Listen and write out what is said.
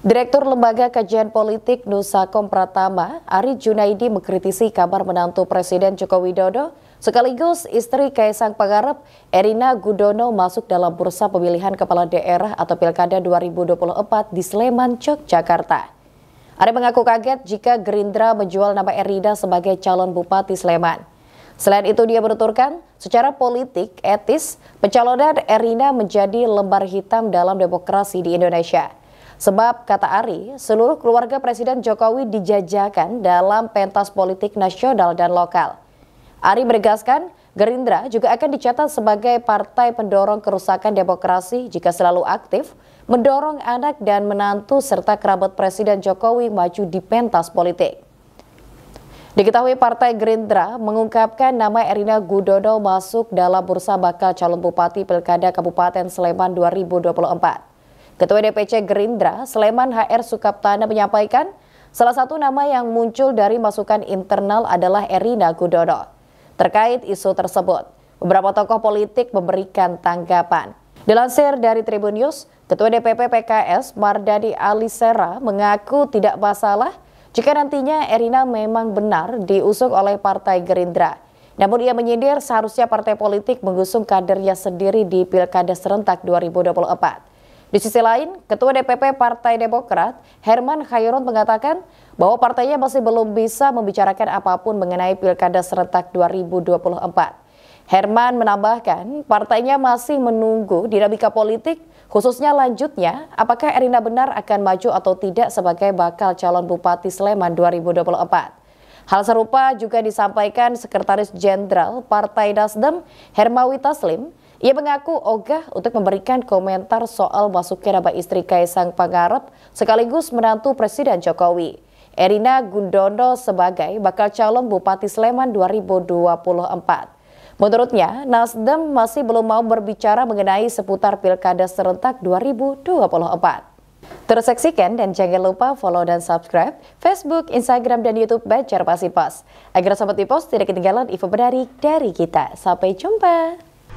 Direktur Lembaga Kajian Politik Nusa Kompratama Ari Junaidi mengkritisi kabar menantu Presiden Joko Widodo sekaligus istri Kaisang Pangarep, Erina Gudono masuk dalam bursa pemilihan kepala daerah atau Pilkada 2024 di Sleman, Yogyakarta. Ari mengaku kaget jika Gerindra menjual nama Erina sebagai calon Bupati Sleman. Selain itu dia menuturkan, secara politik, etis, pencalonan Erina menjadi lembar hitam dalam demokrasi di Indonesia. Sebab, kata Ari, seluruh keluarga Presiden Jokowi dijajakan dalam pentas politik nasional dan lokal. Ari menegaskan, Gerindra juga akan dicatat sebagai partai pendorong kerusakan demokrasi jika selalu aktif, mendorong anak dan menantu serta kerabat Presiden Jokowi maju di pentas politik. Diketahui Partai Gerindra mengungkapkan nama Erina Gudono masuk dalam bursa bakal calon bupati Pilkada Kabupaten Sleman 2024. Ketua DPC Gerindra, Sleman HR Sukaptana menyampaikan, salah satu nama yang muncul dari masukan internal adalah Erina Gudono. Terkait isu tersebut, beberapa tokoh politik memberikan tanggapan. Dilansir dari Tribun News, Ketua DPP PKS Mardani Alisera mengaku tidak masalah jika nantinya Erina memang benar diusung oleh Partai Gerindra. Namun ia menyindir seharusnya partai politik mengusung kadernya sendiri di Pilkada Serentak 2024. Di sisi lain, Ketua DPP Partai Demokrat, Herman Khairon mengatakan bahwa partainya masih belum bisa membicarakan apapun mengenai Pilkada serentak 2024. Herman menambahkan, partainya masih menunggu dinamika politik, khususnya lanjutnya apakah Erina benar akan maju atau tidak sebagai bakal calon Bupati Sleman 2024. Hal serupa juga disampaikan Sekretaris Jenderal Partai Nasdem Hermawi Taslim ia mengaku ogah untuk memberikan komentar soal masuknya nama istri Kaisang Pangarep sekaligus menantu Presiden Jokowi. Erina Gundono sebagai bakal calon Bupati Sleman 2024. Menurutnya, Nasdem masih belum mau berbicara mengenai seputar Pilkada Serentak 2024. Terus saksikan dan jangan lupa follow dan subscribe Facebook, Instagram, dan Youtube Bajar Pasipas. Agar Sobat post tidak ketinggalan info menarik dari kita. Sampai jumpa!